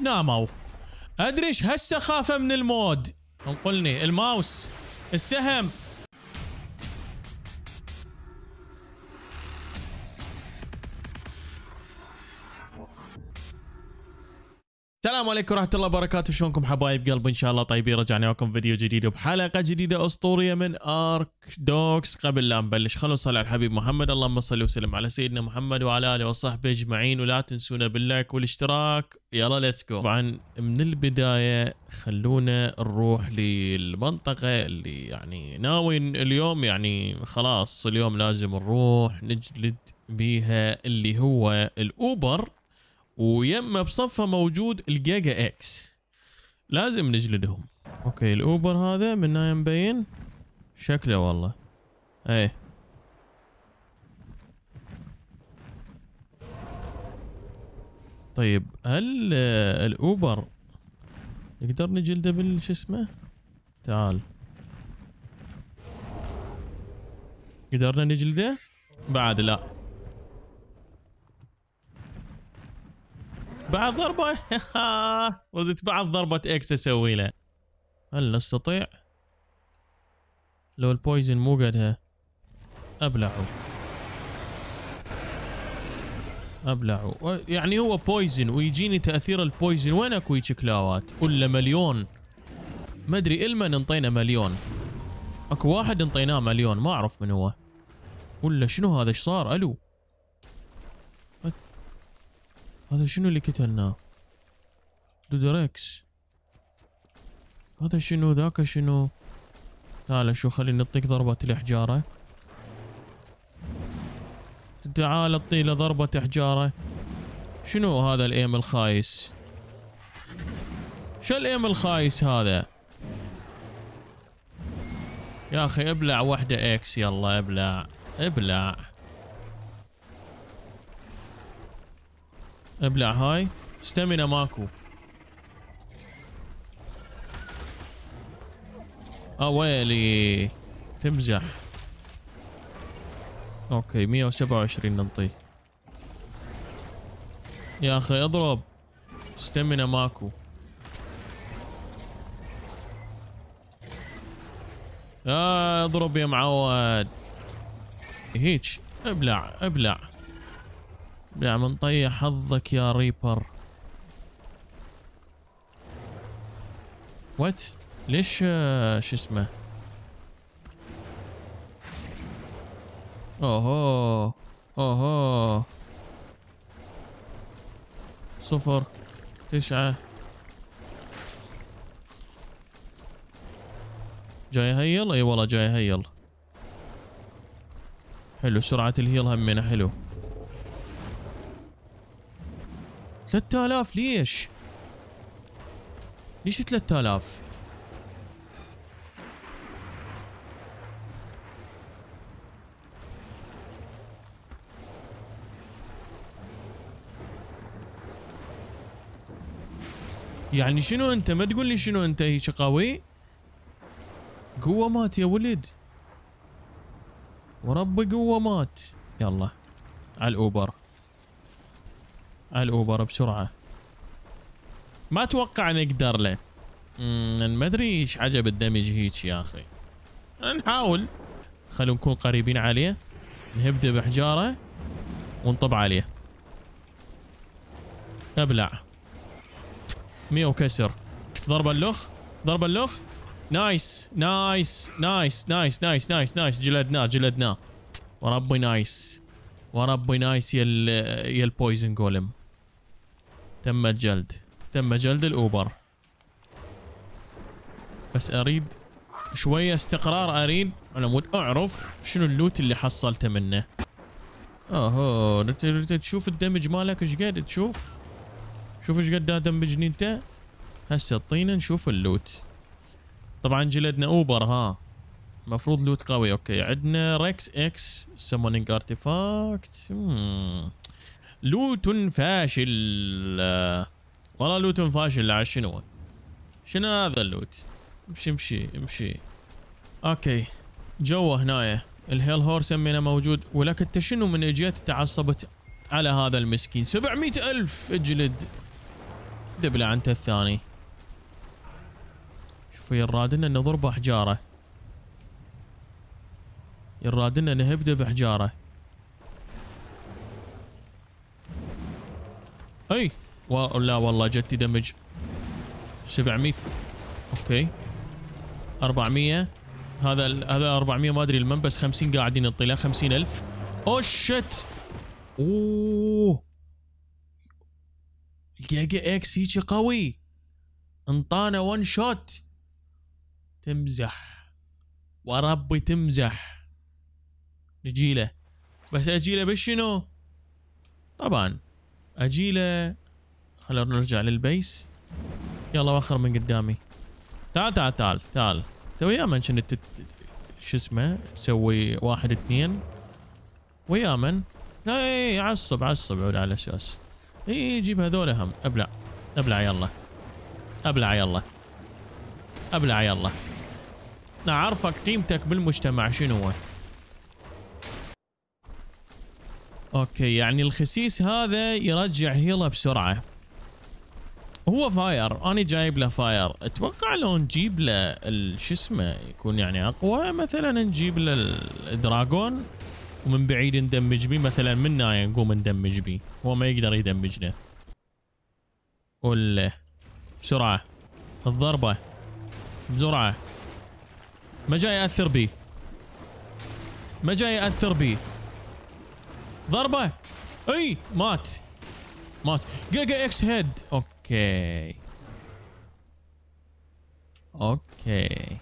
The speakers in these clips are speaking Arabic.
ناموا ادري ايش هالسخافه من المود انقلني الماوس السهم السلام عليكم ورحمه الله وبركاته شلونكم حبايب قلب ان شاء الله طيبين رجعنا لكم فيديو جديد وبحلقه جديده اسطوريه من ارك دوكس قبل لا نبلش خلونا نصلي على الحبيب محمد اللهم صل وسلم على سيدنا محمد وعلى اله وصحبه اجمعين ولا تنسونا باللايك والاشتراك يلا ليتس جو طبعا من البدايه خلونا نروح للمنطقه اللي يعني ناوي اليوم يعني خلاص اليوم لازم نروح نجلد بيها اللي هو الاوبر ويما بصفها موجود الجيجا اكس لازم نجلدهم اوكي الاوبر هذا من هنا مبين شكله والله ايه طيب هل الاوبر نقدر نجلده بالش اسمه تعال قدرنا نجلده بعد لا بعد ضربة ردت بعد ضربة اكس اسوي له هل نستطيع لو البويزن مو قدها ابلعه ابلعه يعني هو بويزن ويجيني تاثير البويزن وين اكو هيجي كلاوات ولا مليون ما ادري المن انطينا مليون اكو واحد انطيناه مليون ما اعرف من هو ولا شنو هذا ايش صار الو هذا شنو اللي قتلناه دودريكس هذا شنو ذاك شنو تعال شو خلي نعطيك ضربة الحجارة تعال اطيله ضربة حجارة شنو هذا الايم الخايس شو الايم الخايس هذا يا اخي ابلع وحدة اكس يلا ابلع ابلع ابلع هاي ستامينا ماكو اويلي آه، ويلي تمزح اوكي 127 ننطيه يا اخي اضرب ستامينا ماكو آه اضرب يا معود هيج ابلع ابلع يا من نطيح حظك يا ريبر وات ليش آه، شو اسمه اوهو اوهو صفر تسعة جاي هيل اي والله جاي هيل حلو سرعة الهيل همنا حلو 3000 ليش ليش 3000 يعني شنو انت ما تقول لي شنو انت هي شقاوي قوه مات يا ولد وربي قوه مات يلا على الاوبر الاوبر بسرعه ما اتوقع نقدر له ما ادري ايش عجب الدمج هيك يا اخي نحاول خلو نكون قريبين عليه نهبد بحجاره ونطب عليه ابلع مية وكسر ضرب اللخ ضرب اللخ نايس نايس نايس نايس نايس نايس نايس جلدناه جلدناه وربي نايس وربي نايس يا ال يا البويزن جولم تم الجلد تم جلد الأوبر بس أريد شوية استقرار أريد على مود أعرف شنو اللوت اللي حصلته منه اهو تشوف الدمج مالك ايش قد تشوف شوف ايش قد دمجني انت هسه اعطينا نشوف اللوت طبعا جلدنا اوبر ها مفروض لوت قوي اوكي عندنا ريكس اكس سمونينج ارتيفاكت لوت فاشل والله لوت فاشل على شنو شنو هذا اللوت امشي امشي امشي اوكي جوا هنايا الهيل هورس امينا موجود ولك انت شنو من اجيت تعصبت على هذا المسكين 700 الف اجلد دبله انت الثاني شوفوا يرادنا نضرب احجاره حجاره يرادنا نهبده بحجاره اي و... لا والله جتي دمج 700 اوكي 400 هذا ال... هذا 400 ما ادري المن بس 50 قاعدين الطلاء 50000 او شت اوه الجيجا اكس هيجي قوي انطانا ون شوت تمزح وربي تمزح نجيله بس اجيله بشنو؟ طبعا اجيله خلونا نرجع للبيس يلا وخر من قدامي تعال تعال تعال تعال انت وياه من شنو تت... شو اسمه تسوي واحد اثنين وياه من اي إيه، عصب عصب عود على اساس اي إيه، جيب هذول هم ابلع ابلع يلا ابلع يلا ابلع يلا نعرفك قيمتك بالمجتمع شنو هو اوكي يعني الخسيس هذا يرجع هيله بسرعه هو فاير انا جايب له فاير اتوقع لو نجيب له شو اسمه يكون يعني اقوى مثلا نجيب له الدراغون ومن بعيد ندمج بيه مثلا من هاي نقوم ندمج بيه هو ما يقدر يدمجنا ولا بسرعه الضربه بسرعه ما جاي ياثر بيه ما جاي ياثر بيه ضربه اي مات مات جيجا اكس هيد اوكي اوكي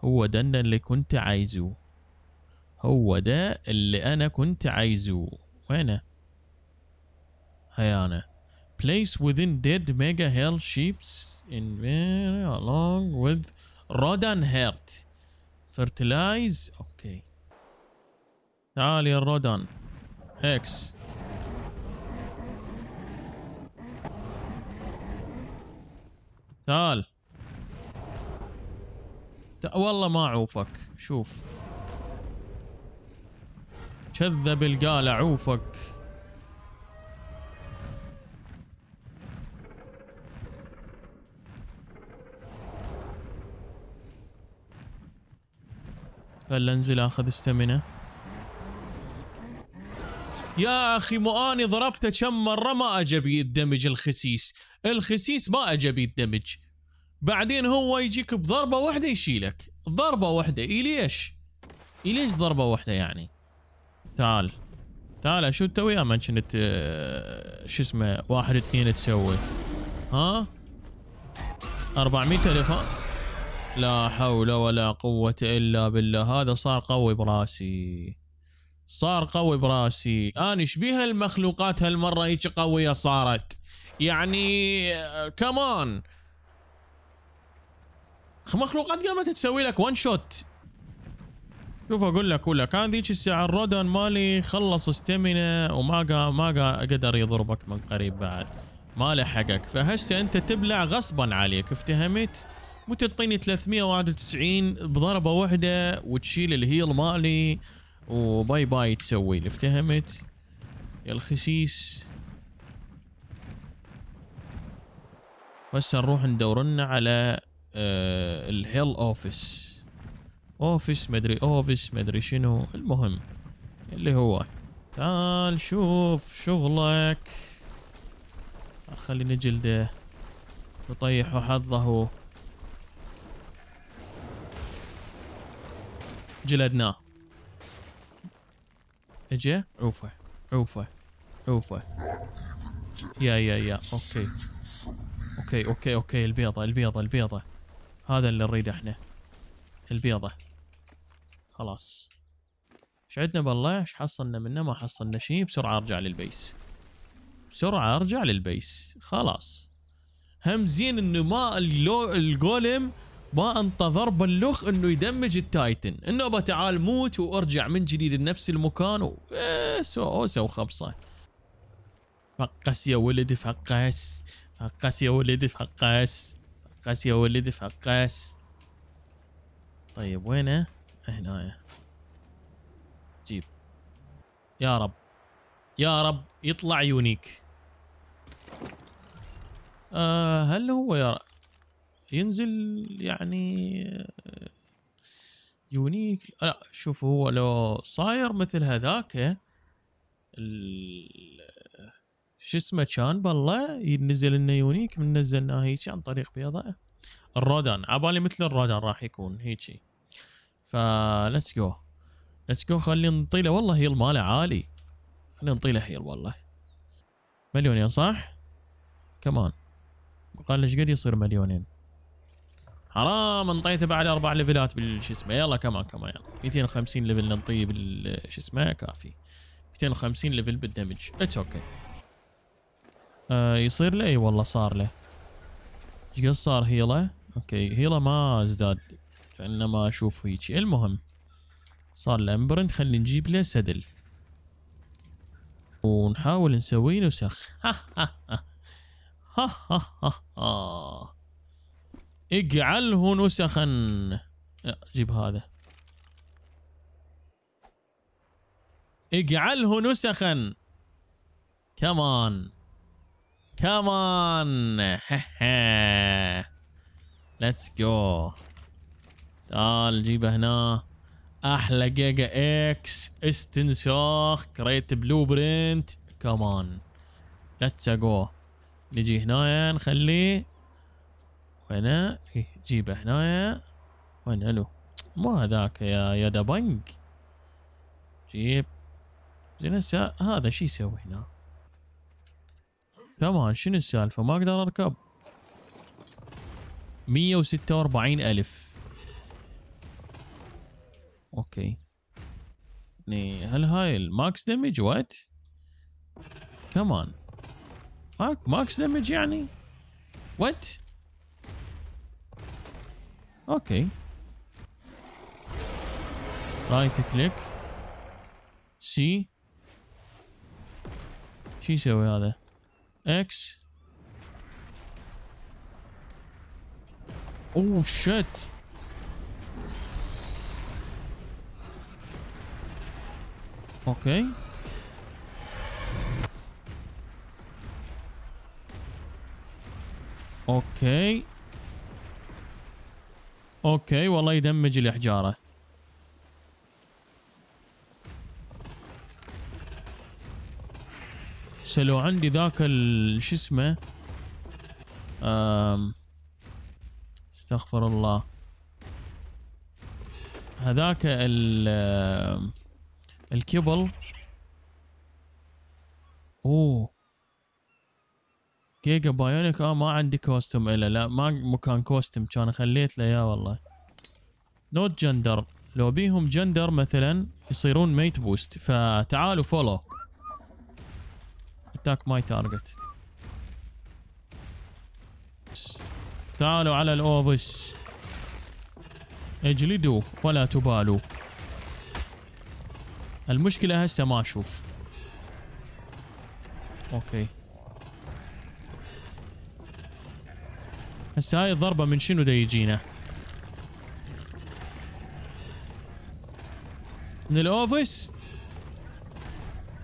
هو ده اللي كنت عايزه هو ده اللي انا كنت عايزه وينه هيا انا place within dead mega hell sheeps in along with rodan heart fertilize okay تعال يا الرودان اكس تعال والله ما اعوفك شوف كذب القال اعوفك خلنا انزل اخذ استمنه يا اخي مو اني ضربته كم مره ما اجى بيدمج الخسيس الخسيس ما اجى بيدمج بعدين هو يجيك بضربه واحده يشيلك ضربه واحده اي ليش اي ليش ضربه واحده يعني تعال تعال شو انت ويا ما كنت آه، شو اسمه واحد اثنين تسوي ها 400 الف لا حول ولا قوة الا بالله هذا صار قوي براسي صار قوي براسي انا شبيها المخلوقات هالمره هيك قويه صارت يعني كمان مخلوقات قامت تسوي لك ون شوت شوف اقول لك ولا كان ذيك الساعه الرودن مالي خلص استمنه وما قا ما قا قدر يضربك من قريب بعد ما لحقك فهسه انت تبلع غصبا عليك افتهمت مو تعطيني 391 بضربه واحده وتشيل الهيل مالي وباي باي تسوي افتهمت يا الخسيس بس نروح ندور لنا على آه الهيل اوفيس اوفيس مدري اوفيس مدري شنو المهم اللي هو تعال شوف شغلك خلي نجلده نطيح حظه جلدناه اجا عوفه عوفه عوفه يا يا يا اوكي اوكي اوكي اوكي البيضة البيضة البيضة هذا اللي نريده احنا البيضة خلاص ايش عندنا بالله ايش حصلنا منه ما حصلنا شيء بسرعة ارجع للبيس بسرعة ارجع للبيس خلاص هم زين انه ما الجولم ما انتظر باللخ انه يدمج التايتن النوبه تعال موت وارجع من جديد لنفس المكان وسو إيه سوسه وخبصه فقس يا ولد فقس فقس يا ولد فقس فقس يا ولد فقس طيب وينه هنايا جيب يا رب يا رب يطلع يونيك آه هل هو يا رب ينزل يعني يونيك لا شوف هو لو صاير مثل هذاك شو اسمه كان بالله ينزل لنا يونيك من نزلناه هيك عن طريق بيضاء الرودان عبالي مثل الرودان راح يكون هيجي فلتس جو ليتس جو خلي نطيله والله هيل ماله عالي خلي نطيله هيل والله مليونين صح؟ كمان قال ايش قد يصير مليونين حرام انطيته بعد اربع ليفلات بالش اسمه يلا كمان كمان يلا 250 ليفل ننطيه بالش اسمه كافي 250 ليفل بالدمج اتس اوكي آه يصير له اي والله صار له ايش قد صار هيلا اوكي هيلا ما ازداد ما اشوف هيجي المهم صار له امبرنت خلينا نجيب له سدل ونحاول نسوي له سخ ها ها ها ها ها ها, ها. اجعله نسخا لا جيب هذا اجعله نسخا كمان كمان ليتس جو تعال جيبه هنا احلى جيجا اكس استنساخ كريت بلو برنت كمان ليتس جو نجي هنا نخليه وهنا جيبه هنا وين الو مو هذاك يا يا دبنج جيب زين هسه هذا شو يسوي هنا كمان شنو السالفة ما اقدر اركب مية وستة واربعين الف اوكي يعني هل هاي الماكس دمج وات كمان ماكس دمج يعني وات Okay. Right click. C. شو يسوي there. X. Oh shit. Okay. Okay. اوكي والله يدمج الاحجاره سلو عندي ذاك شو اسمه استغفر الله هذاك ال الكبل اوه جيجا بايونيك اه ما عندي كوستم الا لا ما مكان كوستم كان خليت له يا والله نوت جندر لو بيهم جندر مثلا يصيرون ميت بوست فتعالوا فولو اتاك ماي تارجت تعالوا على الاوفيس اجلدوا ولا تبالوا المشكلة هسه ما اشوف اوكي هسه هاي الضربه من شنو دا يجينا من الاوفيس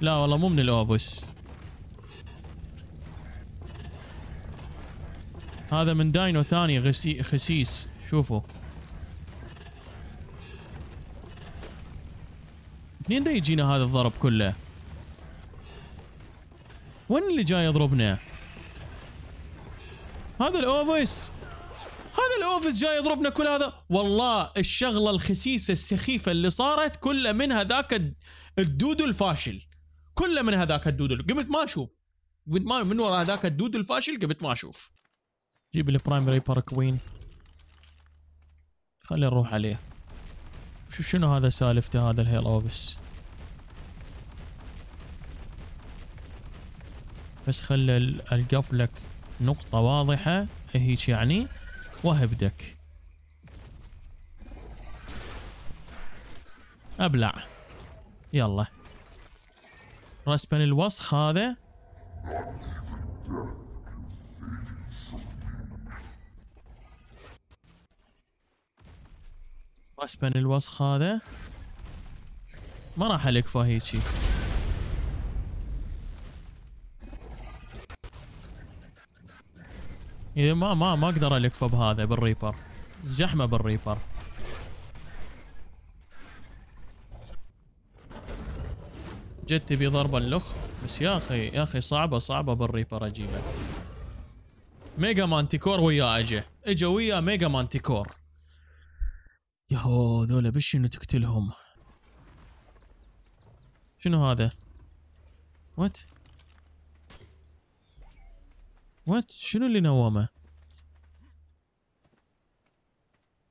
لا والله مو من الاوفيس هذا من داينو ثاني غسي خسيس شوفوا منين دا يجينا هذا الضرب كله؟ وين اللي جاي يضربنا؟ هذا الاوفيس هذا الاوفيس جاي يضربنا كل هذا والله الشغله الخسيسه السخيفه اللي صارت كلها من هذاك الدودو الفاشل كله من هذاك الدودو قمت ما اشوف من ما من ورا هذاك الدودو الفاشل قمت ما اشوف جيب البرايمري بارك وين خلي نروح عليه شو شنو هذا سالفته هذا الهيل اوفيس بس خلى القفلك نقطة واضحة هيك يعني وهبدك ابلع يلا رسبا الوسخ هذا رسبا الوسخ هذا ما راح الكفه هيجي إيه، ما ما ما اقدر الكفه بهذا بالريبر زحمه بالريبر جت تبي ضربه اللخ بس يا اخي يا اخي صعبه صعبه بالريبر اجيبه ميجا مانتيكور وياه اجى اجى وياه ميجا مانتيكور يهو ذولا بش انه تقتلهم شنو هذا وات وات شنو اللي نومه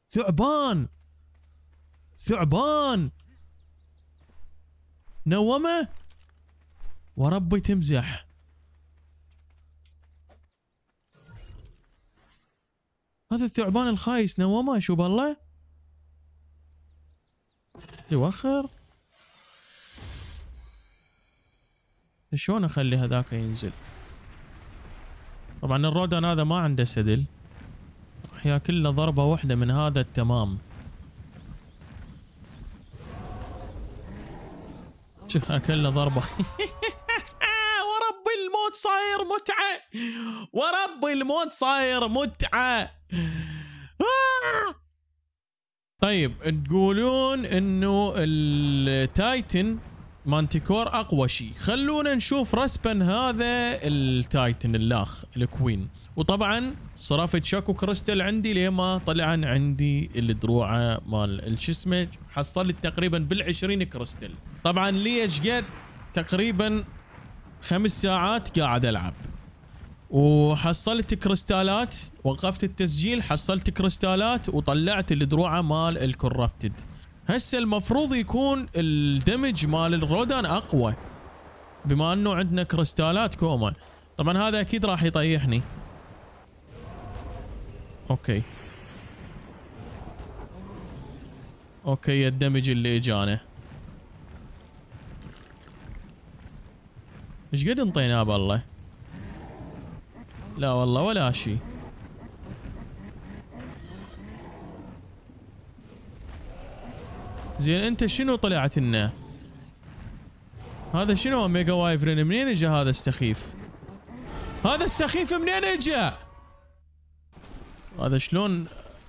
ثعبان ثعبان نومه وربي تمزح هذا الثعبان الخايس نومه شو بالله يوخر شلون اخلي هذاك ينزل طبعا الرودان هذا ما عنده سدل هي كلها ضربة واحدة من هذا التمام شوف كلها ضربة ورب الموت صاير متعة ورب الموت صاير متعة طيب تقولون انه التايتن مانتيكور اقوى شيء خلونا نشوف رسبا هذا التايتن الاخ الكوين وطبعا صرفت شاكو كريستال عندي ليه ما طلعن عندي الدروعه مال شو اسمه حصلت تقريبا بال20 كريستال طبعا لي ايش قد تقريبا خمس ساعات قاعد العب وحصلت كريستالات وقفت التسجيل حصلت كريستالات وطلعت الدروعه مال الكوربتد هسه المفروض يكون الدمج مال الرودان اقوى بما انه عندنا كريستالات كوما طبعا هذا اكيد راح يطيحني اوكي اوكي الدمج اللي اجانا ايش قد انطيناه بالله لا والله ولا شيء زين انت شنو طلعت لنا؟ هذا شنو ميجا وايفرن منين اجى هذا السخيف؟ هذا السخيف منين اجى؟ هذا شلون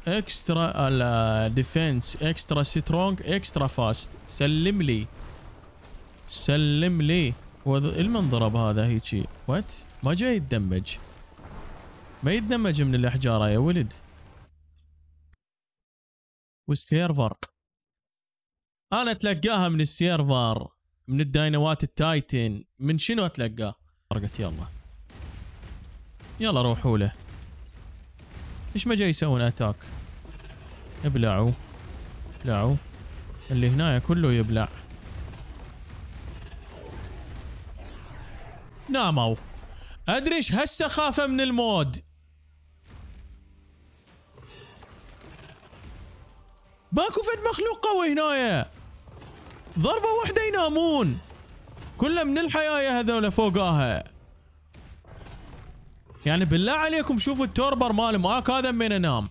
اكسترا ديفنس اكسترا سترونج اكسترا فاست سلم لي سلم لي إيه المنضرب هذا هيجي وات ما جاي يتدمج ما يتدمج من الاحجار يا ولد والسيرفر انا اتلقاها من السيرفر من الداينوات التايتن من شنو اتلقاه فرقت يلا يلا روحوا له ايش ما جاي يسوون اتاك ابلعوا ابلعوا اللي هنايا كله يبلع ناموا ادري ايش هالسخافه من المود ماكو فد مخلوق قوي هنايا ضربة واحدة ينامون كلها من الحياة هذول فوقاها يعني بالله عليكم شوفوا التوربر ماله ماك هذا من انام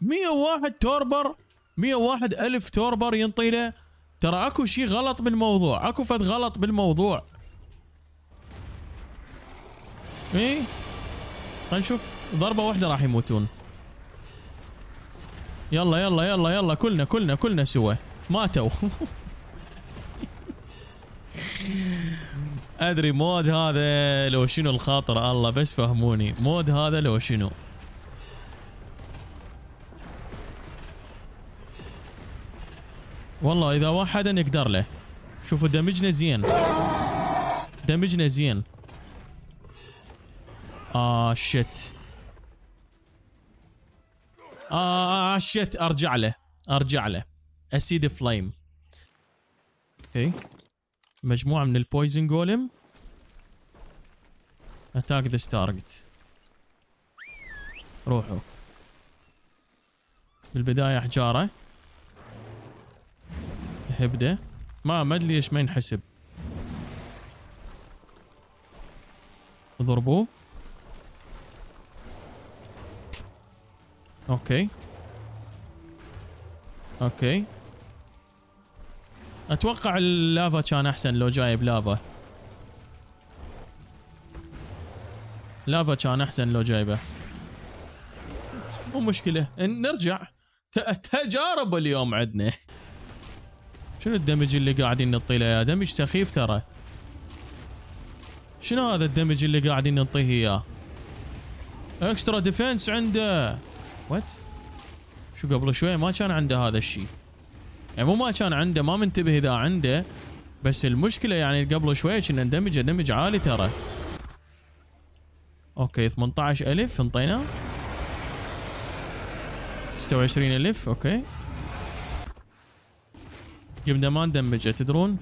101 توربر 101 الف توربر ينطي له ترى اكو شيء غلط بالموضوع اكو فد غلط بالموضوع ايه خلينا نشوف ضربه واحده راح يموتون يلا يلا يلا يلا كلنا كلنا كلنا سوا ماتوا ادري مود هذا لو شنو الخاطر الله بس فهموني مود هذا لو شنو والله اذا واحد نقدر له شوفوا دمجنا زين دمجنا زين اه شت اه شيت آه، ارجع له ارجع له اسيد فليم اوكي مجموعه من البويزن جولم اتاك ذا ستارجت روحوا بالبدايه حجاره هبده ما ما ادري ليش ما ينحسب ضربوه اوكي اوكي اتوقع اللافا كان احسن لو جايب لافا لافا كان احسن لو جايبه مو مشكله نرجع تجارب اليوم عندنا شنو الدمج اللي قاعدين نطيله يا دمج سخيف ترى شنو هذا الدمج اللي قاعدين نعطيه اياه؟ اكسترا ديفنس عنده وات شو قبل شوي ما كان عنده هذا الشيء يعني مو ما كان عنده ما منتبه اذا عنده بس المشكله يعني قبل شوي كنا ندمج دمج عالي ترى اوكي 18000 انطيناه 26000 اوكي جبنا ما ندمجه تدرون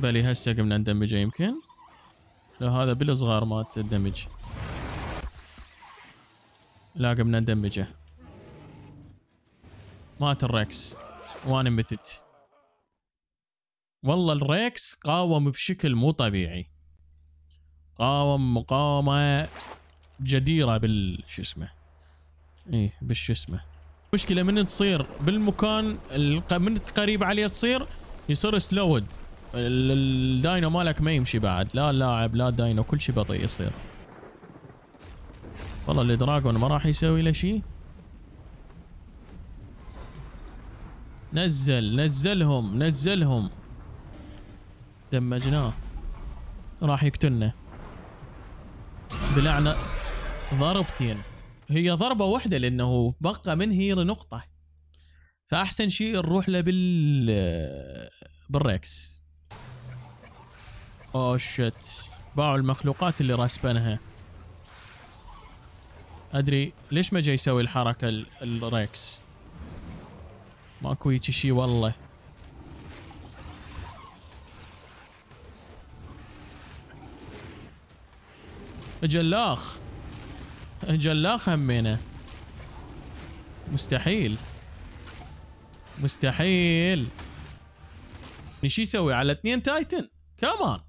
بلي هسه قمنا ندمجه يمكن لو هذا بالصغار ما تدمج لا قمنا ندمجه مات الريكس وان متت والله الريكس قاوم بشكل مو طبيعي قاوم مقاومة جديرة بال شو اسمه ايه بالش اسمه مشكلة من تصير بالمكان من قريب عليه تصير يصير سلود الداينو مالك ما يمشي بعد لا اللاعب لا الداينو كل شيء بطيء يصير والله الدراجون ما راح يسوي له شيء نزل نزلهم نزلهم دمجناه راح يقتلنا بلعنة ضربتين هي ضربة واحدة لأنه بقى من هير نقطة فأحسن شيء نروح له بال بالريكس اوه شت باعوا المخلوقات اللي راسبنها ادري ليش ما جاي يسوي الحركه الريكس ماكو هيجي شيء والله جلاخ جلاخ همينه مستحيل مستحيل شو يسوي على اثنين تايتن كمان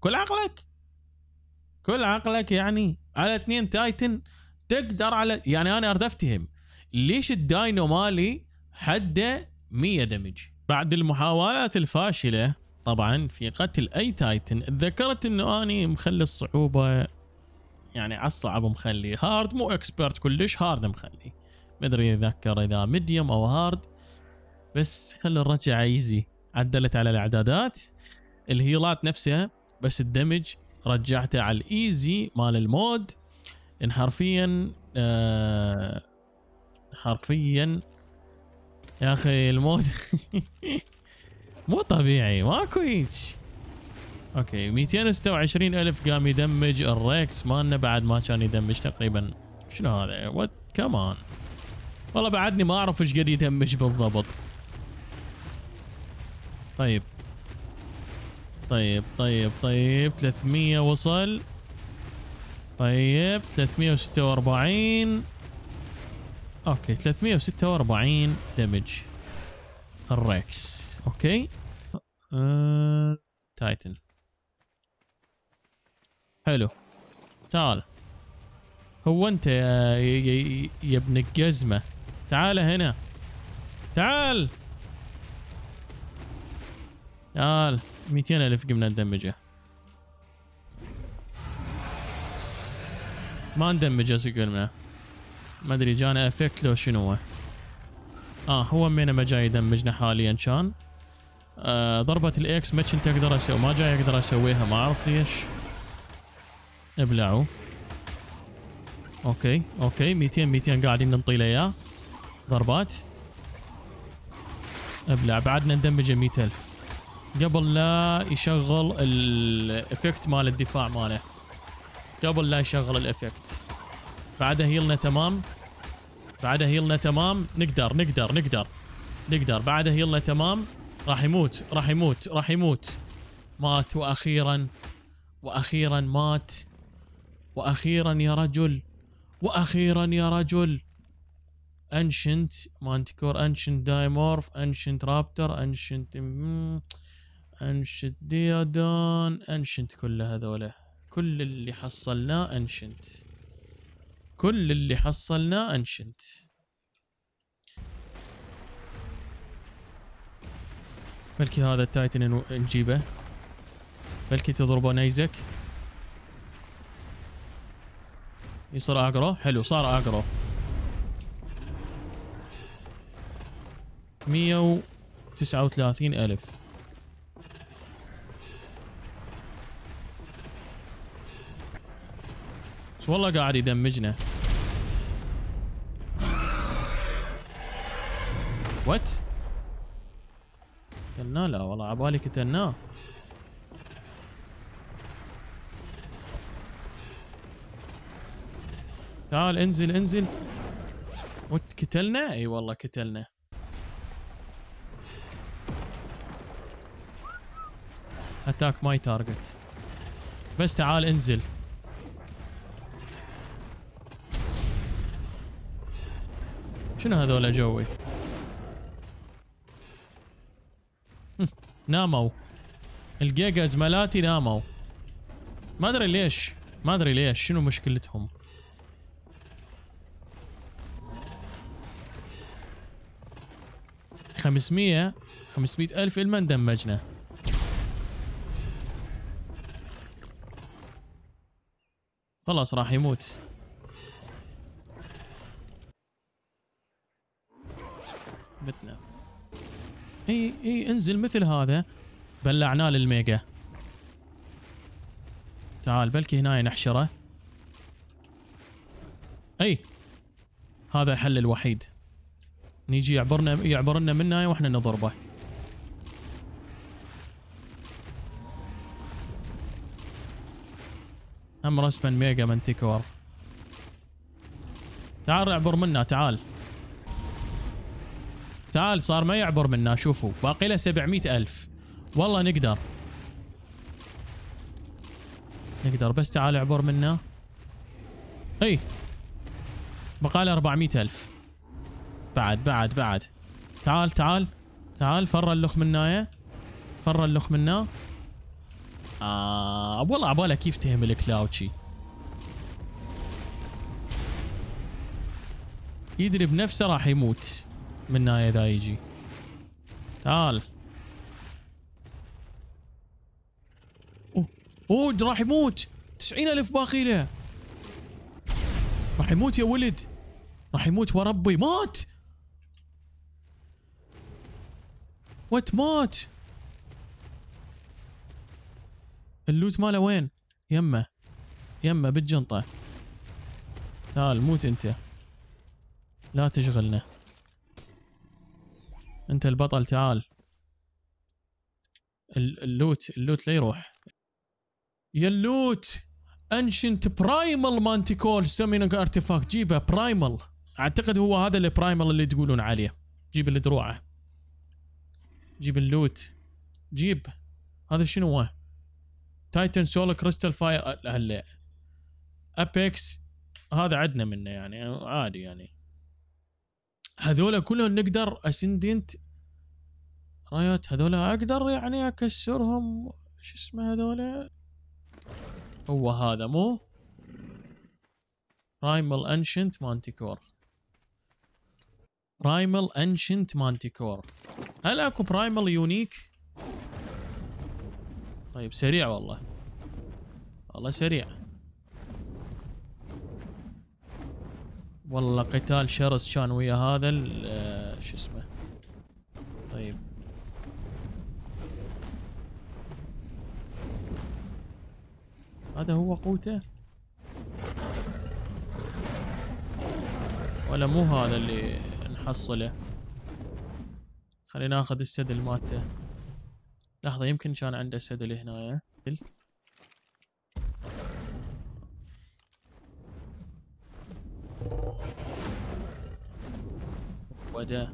كل عقلك كل عقلك يعني على اثنين تايتن تقدر على يعني انا اردفتهم ليش الداينو مالي حده 100 دمج بعد المحاولات الفاشله طبعا في قتل اي تايتن اتذكرت انه اني مخلي الصعوبه يعني على الصعب مخلي هارد مو اكسبرت كلش هارد مخلي ما ادري اذكر اذا ميديوم او هارد بس خلي الرجعه ايزي عدلت على الاعدادات الهيلات نفسها بس الدمج رجعته على الايزي مال المود ان حرفيا آه حرفيا يا اخي الموت مو طبيعي ماكو هيج اوكي 226 الف قام يدمج الريكس مالنا بعد ما كان يدمج تقريبا شنو هذا وات كمان والله بعدني ما اعرف ايش قد يدمج بالضبط طيب طيب طيب طيب 300 وصل طيب 346 اوكي 346 دمج الريكس اوكي أه... تايتن حلو تعال هو انت يا, يا... يا ابن الجزمه تعال هنا تعال تعال 200 الف قمنا ندمجه ما اندمج ندمج قلنا ما ادري جانا افكت لو شنو اه هو مين ما جاي يدمجنا حاليا كان آه ضربة الاكس ما كنت اقدر اسوي ما جاي اقدر اسويها ما اعرف ليش ابلعوا اوكي اوكي 200 200 قاعدين ننطي له اياه ضربات ابلع بعدنا ندمج 100000 قبل لا يشغل الافكت مال الدفاع ماله قبل لا يشغل الافكت بعدها هيلنا تمام بعدها هيلنا تمام نقدر نقدر نقدر نقدر بعدها هيلنا تمام راح يموت راح يموت راح يموت مات واخيرا واخيرا مات واخيرا يا رجل واخيرا يا رجل انشنت مانتكور انشنت دايمورف انشنت رابتر انشنت انشنت ديادون انشنت كل هذوله كل اللي حصلناه انشنت كل اللي حصلناه انشنت بلكي هذا التايتن نجيبه بلكي تضربه نيزك يصير اقرو حلو صار اقرو مية وتسعة وثلاثين ألف والله قاعد يدمجنا وات قتلناه لا والله عبالي قتلناه تعال انزل انزل وات قتلنا اي والله قتلنا اتاك ماي تارجت بس تعال انزل شنو هذول جوي ناموا الجيجا زملاتي ناموا ما ادري ليش ما ادري ليش شنو مشكلتهم خمسمية خمسمية ألف إلما اندمجنا خلاص راح يموت اي اي انزل مثل هذا بلعناه للميجا تعال بلكي هنا نحشره اي هذا الحل الوحيد نيجي يعبرنا يعبرنا منا واحنا نضربه ام رسما ميجا منتيكور تعال اعبر منا تعال تعال صار ما يعبر منا شوفوا باقي له 700 ألف والله نقدر نقدر بس تعال اعبر منا اي بقاله 400 ألف بعد بعد بعد تعال تعال تعال فر اللخ منايا فر اللخ منا آه والله عباله كيف تهم الكلاوتشي يدري بنفسه راح يموت من هاي اذا يجي تعال اوه اوه راح يموت 90000 باقي له راح يموت يا ولد راح يموت وربي مات وات مات اللوت ماله وين يمه يمه بالجنطه تعال موت انت لا تشغلنا انت البطل تعال اللوت اللوت لا يروح يا اللوت انشنت برايمال مانتيكول سمينج ارتيفاكت جيبه برايمال اعتقد هو هذا البرايمال اللي تقولون عليه جيب الدروعه جيب اللوت جيب هذا شنو هو تايتن سول كريستال فاير هلا ابيكس هذا عدنا منه يعني عادي يعني هذولا كلهم نقدر اسندنت رايات هذولا اقدر يعني اكسرهم شو اسمه هذولا هو هذا مو رايمل انشنت مانتيكور برايمال انشنت مانتيكور هل اكو برايمال يونيك طيب سريع والله والله سريع والله قتال شرس كان ويا هذا آه، شو اسمه طيب هذا هو قوته ولا مو هذا اللي نحصله خلينا ناخذ السدل مالته لحظة يمكن كان عنده سدل هنا زيادة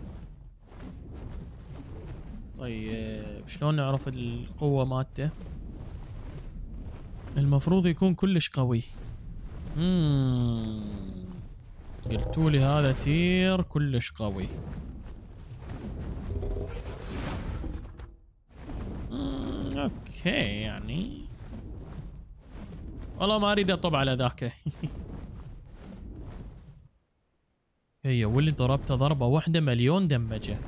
طيب شلون نعرف القوة مالته المفروض يكون كلش قوي قلتوا قلتولي هذا تير كلش قوي اوكي يعني والله ما اريد اطب على ذاك هي واللي ضربته ضربة واحدة مليون دمجة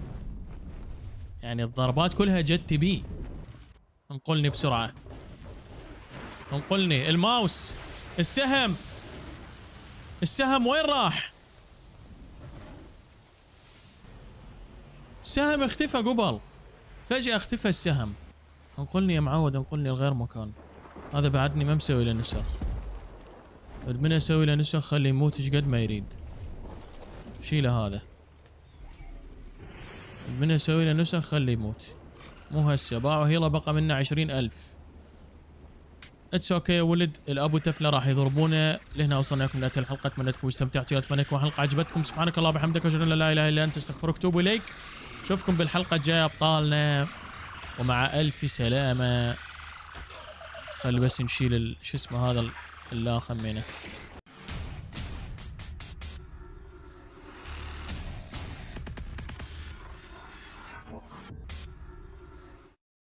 يعني الضربات كلها جت بي انقلني بسرعة انقلني الماوس السهم السهم وين راح السهم اختفى قبل فجأة اختفى السهم انقلني يا معود انقلني لغير مكان هذا بعدني ما مسوي له نسخ من اسوي له نسخ خليه يموت ايش قد ما يريد شيله هذا من اسوي له نسخ خليه يموت مو هسه باعوا هيلا بقى منه عشرين الف اتس اوكي يا ولد الابو تفله راح يضربونه لهنا وصلنا لكم نهايه الحلقه اتمنى تكونوا استمتعتوا اتمنى تكون الحلقه عجبتكم سبحانك اللهم وبحمدك اشهد ان لا اله الا انت استغفرك واتوب اليك اشوفكم بالحلقه الجايه ابطالنا ومع الف سلامه خل بس نشيل شو اسمه هذا اللاخ منه